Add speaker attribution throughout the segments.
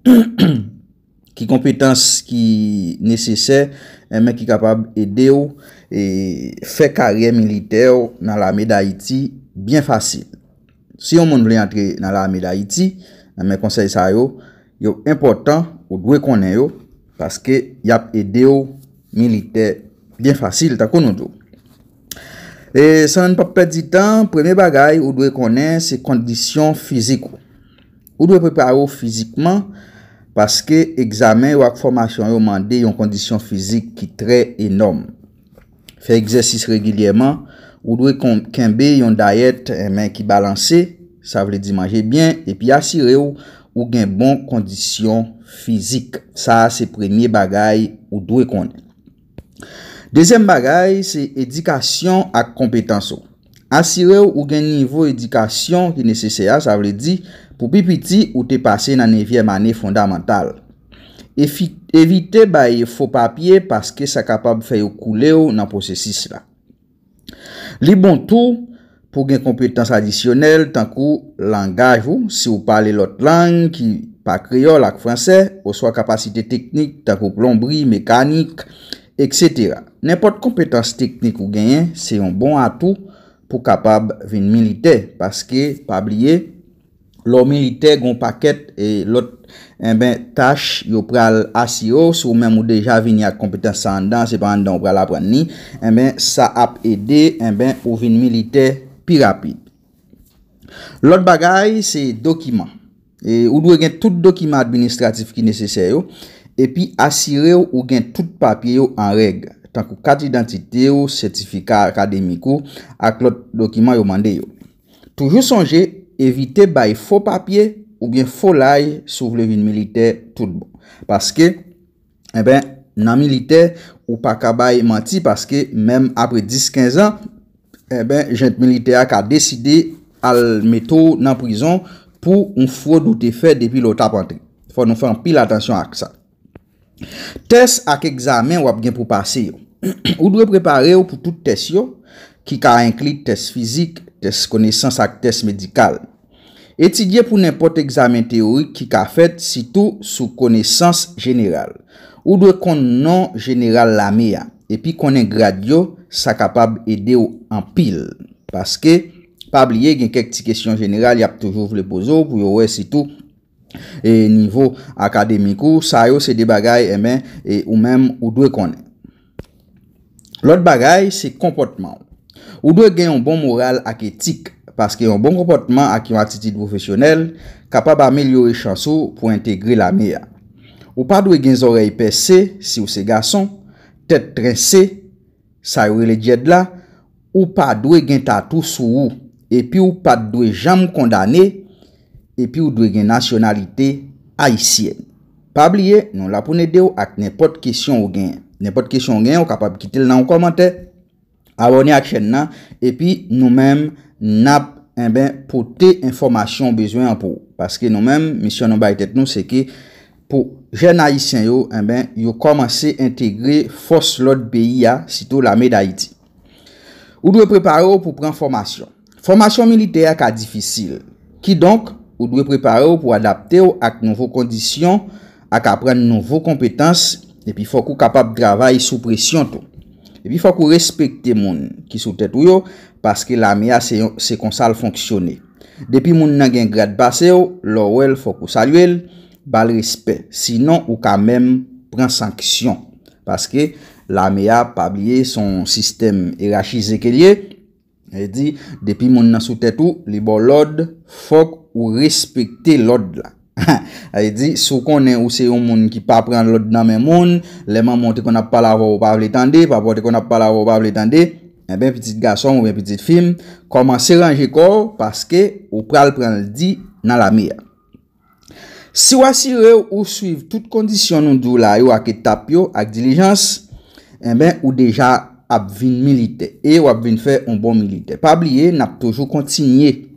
Speaker 1: ki kompetans ki nesesè men ki kapab ede ou e fe kare milite ou nan la ame da iti bien fasil si yon moun vle antre nan la ame da iti nan men konsey sa yo yo important ou dwe konen yo paske yap ede ou milite bien fasil takon nou do e san pa pedi tan preme bagay ou dwe konen se kondisyon fizik ou dwe preparo fizikman Paske egzamen ou ak formasyon yo mande yon kondisyon fizik ki tre enom. Fe egzesis regilyeman, ou dwe kon kenbe yon dayet eh, men ki balanse, sa vle di manje bien, epi asire ou, ou gen bon kondisyon fizik. Sa se premye bagay ou dwe konen. Dezem bagay, se edikasyon ak kompetanso. Asire ou gen nivou edikasyon ki nesecea, sa vle di... pou pi piti ou te pase nan evye manye fondamental. Evite baye fopapye paske sa kapab fay ou koule ou nan posesis la. Li bon tou, pou gen kompetans adisyonel tankou langaj ou, se ou pale lot lang, ki pa kriol ak franse, ou so kapasite teknik tankou plombri, mekanik, etc. Nenpot kompetans teknik ou gen, se yon bon atou pou kapab ven milite, paske pa blye fok. Lo militer goun paket e lot en eh ben tach yo pral asiro sou men mou deja vini ak kompetans an dan sepan an dan yo pral apren ni en eh ben sa ap ede en eh ben ou vini militer pi rapide. Lot bagay se dokiman e ou dwe gen tout dokiman administratif ki nesey seyo e pi asire ou gen tout papye yo an reg tan kou kat identite yo sertifika akademiku ak lot dokiman yo mande yo. Toujou sonje yo evite bay fo papye ou gen fo lay sou vlevin milite tout bon. Paske, e ben nan milite ou pa ka bay manti, paske menm apre 10-15 an, e ben jente milite ak a deside al meto nan prizon pou un fwo doute fe depi lota pantri. Fwa nou fwen pil atensyon ak sa. Tes ak egzamen wap gen pou pase yo. Ou dwe prepare yo pou tout tes yo, ki ka inkli tes fizik, tes konesans ak tes medikal, Etidye pou nèmpote examen teori ki ka fet sitou sou koneysans general. Ou dwe kon nan general la me ya. Epi konen gradyo sa kapab ede ou an pil. Paske pabliye gen kek ti kesyon general yap toujou vle bozo pou yo we sitou. E nivou akademiku, sayo se de bagay eme e ou menm ou dwe konen. Lot bagay se kompotman ou. Ou dwe gen yon bon moral ak etik. Paske yon bon kompotman ak yon atitit profesyonel, kapab amelyore chanso pou entegre la miya. Ou pa dwe gen zorey pes se, si ou se gason, tet trense, sa yore le djed la, ou pa dwe gen tatou sou ou, epi ou pa dwe jam kondane, epi ou dwe gen nasyonalite aisyen. Pabliye, nou la pou ne de ou ak nepot kisyon ou gen. Nepot kisyon ou gen, ou kapab kitel nan ou komantey. abone ak chen nan, epi nou mem nab eh pou te informasyon bezwen anpou. Paske nou mem, misyon nou ba etet nou se ke pou jen ayisyen yo, eh yo komanse integre fos lot beyi ya sitou la medayiti. Ou dwe prepare ou pou pran formasyon? Formasyon militey ak a difisil. Ki donk, ou dwe prepare ou pou adapte ou ak nouvo kondisyon, ak apren nouvo kompetans, epi fok ou kapap dravay sou presyon ton. Epi fok ou respekte moun ki sou tèt ou yo, paske la me a sekonsal fonksyonè. Depi moun nan gen grad base ou, lor ou el fok ou saluel, bal respe, sinon ou kamem pran sanksyon. Paske la me a pabye son sistem erachize ke liye, depi moun nan sou tèt ou, li bon l'od fok ou respekte l'od la. Ha, he di, sou konen ou se yon moun ki pa pran lodi nan men moun, lèman moun te kon ap pala vò ou pa vò le tende, pa vò te kon ap pala vò ou pa vò le tende, en eh ben petit gason ou ben petit film, koman se range kor, paske ou pral pran lodi nan la miya. Si wasi re ou suiv tout kondisyon nou di ou la, yo ake tap yo, ake dilijans, en eh ben ou deja ap vin milite, e yo ap vin fe un bon milite. Pa bliye, nap toujou kontinye,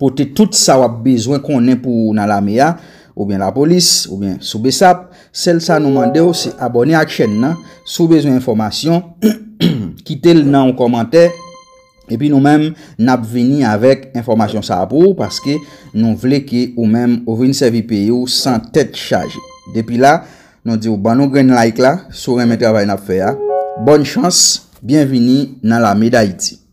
Speaker 1: pote tout sa wap bezwen konen pou nan la me ya, oubyen la polis, oubyen soubesap, sel sa nou mande ou se abone ak chen nan, soubezwen informasyon, kite l nan ou komante, epi nou men nap veni avek informasyon sa wap ou, paske nou vleke ou men ouvine se vipe yo san tet chaje. Depi la, nou di ou ban nou gen like la, soube men travay nap fe ya. Bon chans, bienveni nan la me da iti.